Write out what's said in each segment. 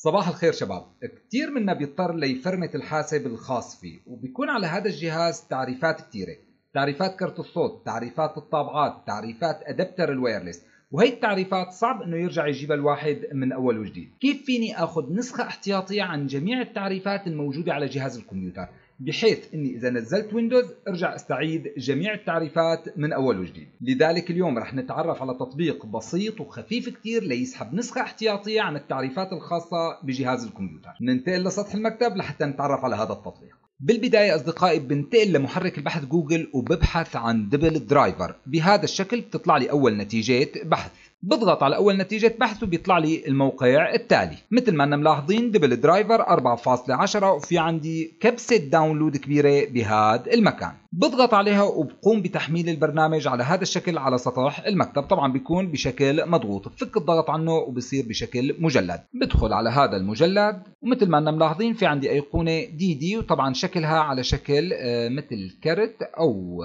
صباح الخير شباب كتير منا بيضطر ليفرمت الحاسب الخاص فيه وبيكون على هذا الجهاز تعريفات كتيرة تعريفات كرت الصوت تعريفات الطابعات تعريفات أدابتر الوايرلس وهي التعريفات صعب انه يرجع يجيبها الواحد من اول وجديد كيف فيني اخذ نسخه احتياطيه عن جميع التعريفات الموجوده على جهاز الكمبيوتر بحيث اني اذا نزلت ويندوز ارجع استعيد جميع التعريفات من اول وجديد لذلك اليوم رح نتعرف على تطبيق بسيط وخفيف كتير ليسحب نسخة احتياطية عن التعريفات الخاصة بجهاز الكمبيوتر ننتقل لسطح المكتب لحتى نتعرف على هذا التطبيق بالبداية أصدقائي بنتقل لمحرك البحث جوجل وببحث عن دبل درايفر بهذا الشكل بتطلع لي أول نتيجة بحث بضغط على أول نتيجة بحث وبيطلع لي الموقع التالي مثل ما أنا ملاحظين دبل درايفر 4.10 وفي عندي كبسة داونلود كبيرة بهذا المكان بضغط عليها وبقوم بتحميل البرنامج على هذا الشكل على سطح المكتب طبعا بيكون بشكل مضغوط بفك الضغط عنه وبصير بشكل مجلد بدخل على هذا المجلد ومثل ما انا ملاحظين في عندي أيقونة دي دي وطبعا شكلها على شكل آه، مثل كرت أو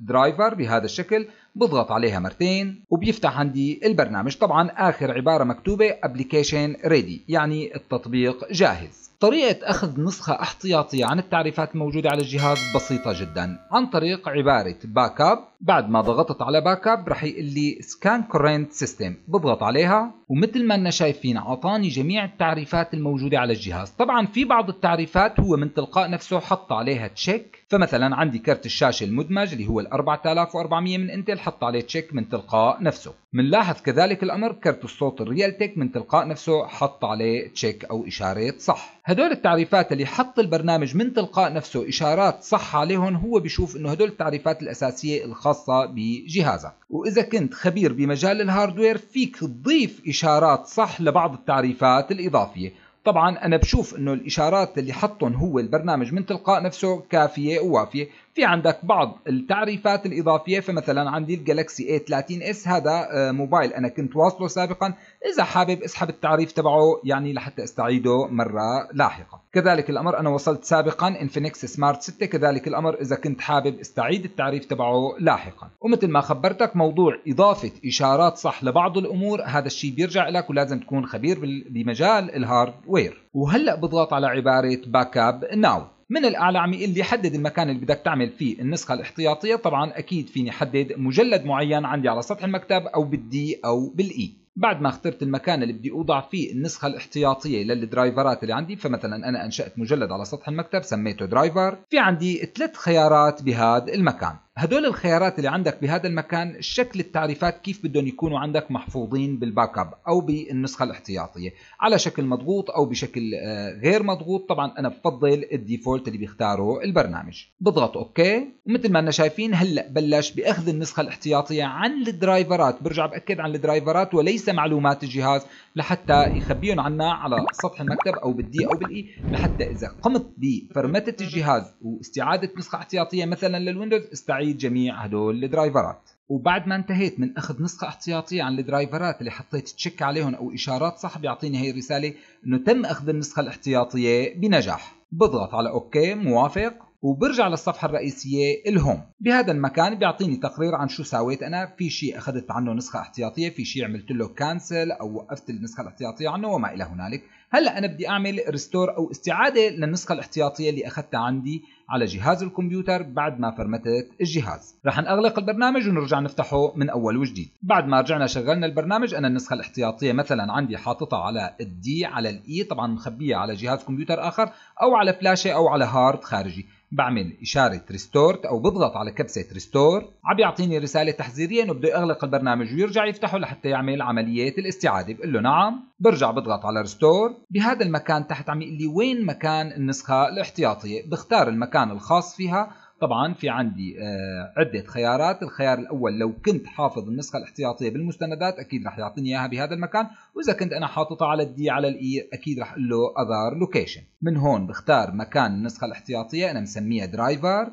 درايفر آه، بهذا الشكل بضغط عليها مرتين وبيفتح عندي البرنامج طبعا آخر عبارة مكتوبة application ready يعني التطبيق جاهز طريقة أخذ نسخة احتياطية عن التعريفات الموجودة على الجهاز بسيطة جدا عن طريق عبارة باك اب بعد ما ضغطت على باك اب رح يقول لي سكان كورنت سيستم بضغط عليها ومثل ما انا شايفين اعطاني جميع التعريفات الموجوده على الجهاز طبعا في بعض التعريفات هو من تلقاء نفسه حط عليها تشيك فمثلا عندي كرت الشاشه المدمج اللي هو ال 4400 من انتل حط عليه تشيك من تلقاء نفسه بنلاحظ كذلك الامر كرت الصوت الريالتك من تلقاء نفسه حط عليه تشيك او اشاره صح هدول التعريفات اللي حط البرنامج من تلقاء نفسه اشارات صح عليهم هو بيشوف انه هدول التعريفات الاساسيه الخاصه الخاصة بجهازك وإذا كنت خبير بمجال الهاردوير فيك تضيف إشارات صح لبعض التعريفات الإضافية طبعا انا بشوف انه الاشارات اللي حطهم هو البرنامج من تلقاء نفسه كافيه ووافيه في عندك بعض التعريفات الاضافيه فمثلا عندي الجالكسي اي 30 اس هذا آه، موبايل انا كنت واصله سابقا اذا حابب اسحب التعريف تبعه يعني لحتى استعيده مره لاحقه كذلك الامر انا وصلت سابقا انفينكس سمارت 6 كذلك الامر اذا كنت حابب استعيد التعريف تبعه لاحقا ومثل ما خبرتك موضوع اضافه اشارات صح لبعض الامور هذا الشيء بيرجع لك ولازم تكون خبير بمجال الهارد وير وهلا بضغط على عباره باك اب ناو من الاعلى عم يقول لي حدد المكان اللي بدك تعمل فيه النسخه الاحتياطيه طبعا اكيد فيني حدد مجلد معين عندي على سطح المكتب او بالدي او بالاي بعد ما اخترت المكان اللي بدي اوضع فيه النسخه الاحتياطيه للدرايفرات اللي عندي فمثلا انا انشات مجلد على سطح المكتب سميته درايفر في عندي ثلاث خيارات بهذا المكان هدول الخيارات اللي عندك بهذا المكان شكل التعريفات كيف بدهم يكونوا عندك محفوظين بالباك اب او بالنسخه الاحتياطيه على شكل مضغوط او بشكل آه، غير مضغوط طبعا انا بفضل الديفولت اللي بيختاره البرنامج بضغط اوكي ومثل ما انا شايفين هلا بلش باخذ النسخه الاحتياطيه عن الدرايفرات برجع باكد عن الدرايفرات وليس معلومات الجهاز لحتى يخبيهم عنا على سطح المكتب او بالدي او بالاي لحتى اذا قمت بفرمته الجهاز واستعاده نسخه احتياطيه مثلا للويندوز استعيد أعيد جميع هدول الدرايفرات وبعد ما انتهيت من اخذ نسخه احتياطيه عن الدرايفرات اللي حطيت تشيك عليهم او اشارات صح بيعطيني هي الرساله انه تم اخذ النسخه الاحتياطيه بنجاح بضغط على اوكي موافق وبرجع للصفحة الرئيسية الهوم بهذا المكان بيعطيني تقرير عن شو سويت أنا في شيء أخذت عنه نسخة احتياطية في شيء عملت له كانسل أو وقفت النسخة الاحتياطية عنه وما إلى هنالك هلا انا بدي اعمل ريستور او استعاده للنسخه الاحتياطيه اللي اخذتها عندي على جهاز الكمبيوتر بعد ما فرمتت الجهاز رح نغلق البرنامج ونرجع نفتحه من اول وجديد بعد ما رجعنا شغلنا البرنامج انا النسخه الاحتياطيه مثلا عندي حاططها على الدي على الاي e، طبعا مخبيه على جهاز كمبيوتر اخر او على فلاشه او على هارد خارجي بعمل إشارة ريستورت أو بضغط على كبسة ريستور عم يعطيني رسالة تحذيرية إنه بده يغلق البرنامج ويرجع يفتحه لحتى يعمل عملية الاستعادة بقول له نعم برجع بضغط على ريستور بهذا المكان تحت عم يقول لي وين مكان النسخة الاحتياطية بختار المكان الخاص فيها طبعا في عندي آه، عدة خيارات الخيار الأول لو كنت حافظ النسخة الاحتياطية بالمستندات أكيد رح يعطيني إياها بهذا المكان وإذا كنت أنا حاططها على الدي على الإي أكيد رح أقول له أذار لوكيشن من هون بختار مكان النسخة الاحتياطية أنا مسميها درايفر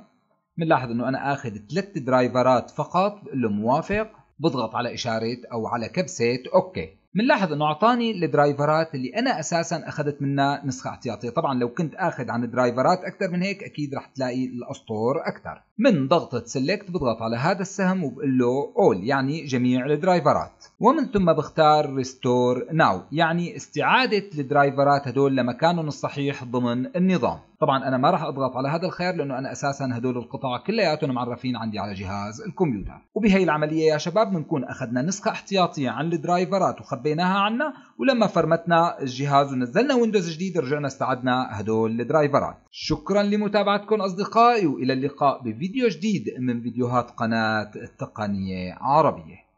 بنلاحظ أنه أنا آخذ ثلاث درايفرات فقط بقول له موافق بضغط على إشارة أو على كبسة أوكي بنلاحظ انه اعطاني الدرايفرات اللي انا اساسا اخذت منها نسخه احتياطيه طبعا لو كنت اخذ عن درايفرات اكثر من هيك اكيد رح تلاقي الاسطور اكثر من ضغطه سيلكت بضغط على هذا السهم وبقول له اول يعني جميع الدرايفرات ومن ثم بختار ريستور ناو يعني استعاده الدرايفرات هدول لمكانهم الصحيح ضمن النظام طبعا انا ما راح اضغط على هذا الخيار لانه انا اساسا هدول القطع كلياتهم معرفين عندي على جهاز الكمبيوتر وبهي العمليه يا شباب بنكون اخذنا نسخه احتياطيه عن الدرايفرات وخبيناها عنا ولما فرمتنا الجهاز ونزلنا ويندوز جديد رجعنا استعدنا هدول الدرايفرات شكرا لمتابعتكم اصدقائي والى اللقاء بفيديو جديد من فيديوهات قناه التقنيه عربيه